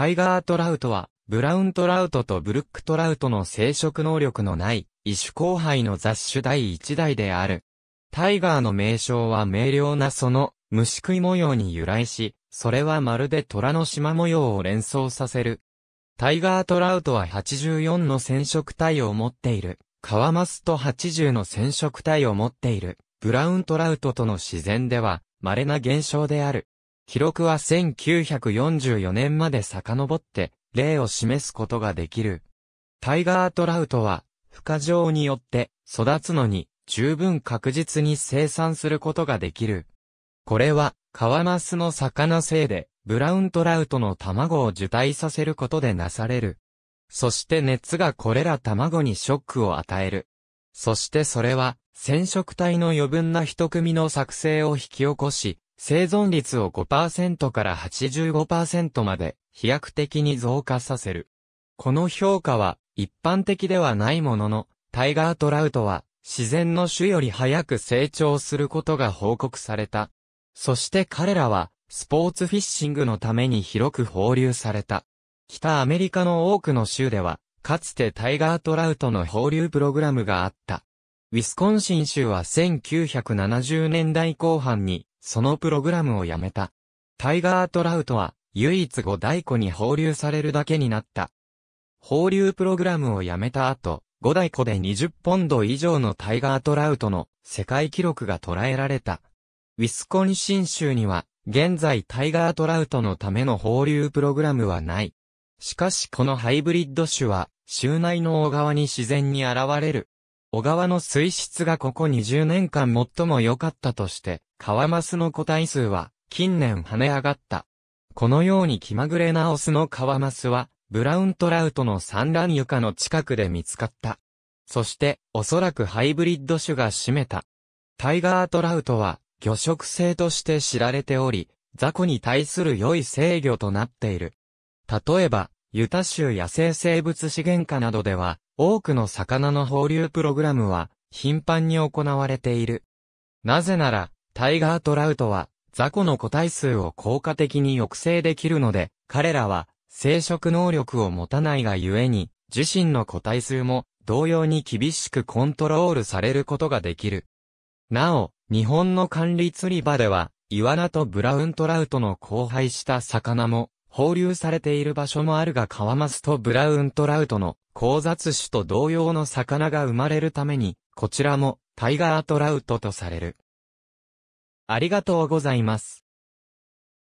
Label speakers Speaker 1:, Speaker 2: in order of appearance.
Speaker 1: タイガートラウトは、ブラウントラウトとブルックトラウトの生殖能力のない、異種交配の雑種第1代である。タイガーの名称は明瞭なその、虫食い模様に由来し、それはまるで虎の島模様を連想させる。タイガートラウトは84の染色体を持っている。カワマスと80の染色体を持っている。ブラウントラウトとの自然では、稀な現象である。記録は1944年まで遡って、例を示すことができる。タイガートラウトは、孵化場によって育つのに十分確実に生産することができる。これは、カワマスの魚せいで、ブラウントラウトの卵を受胎させることでなされる。そして熱がこれら卵にショックを与える。そしてそれは、染色体の余分な一組の作成を引き起こし、生存率を5%から85%まで飛躍的に増加させる。この評価は一般的ではないものの、タイガートラウトは自然の種より早く成長することが報告された。そして彼らはスポーツフィッシングのために広く放流された。北アメリカの多くの州では、かつてタイガートラウトの放流プログラムがあった。ウィスコンシン州は1970年代後半にそのプログラムをやめた。タイガー・トラウトは、唯一五大湖に放流されるだけになった。放流プログラムをやめた後、五大湖で20ポンド以上のタイガー・トラウトの世界記録が捉えられた。ウィスコンシン州には、現在タイガー・トラウトのための放流プログラムはない。しかしこのハイブリッド種は、州内の大川に自然に現れる小川の水質がここ20年間最も良かったとして、カワマスの個体数は近年跳ね上がった。このように気まぐれなオスのカワマスは、ブラウントラウトの産卵床の近くで見つかった。そして、おそらくハイブリッド種が占めた。タイガートラウトは、魚食性として知られており、雑魚に対する良い制御となっている。例えば、ユタ州野生生物資源課などでは、多くの魚の放流プログラムは、頻繁に行われている。なぜなら、タイガートラウトは、雑魚の個体数を効果的に抑制できるので、彼らは、生殖能力を持たないがゆえに、自身の個体数も、同様に厳しくコントロールされることができる。なお、日本の管理釣り場では、イワナとブラウントラウトの交配した魚も放流されている場所もあるが川マスとブラウントラウトの交雑種と同様の魚が生まれるために、こちらもタイガートラウトとされる。ありがとうございます。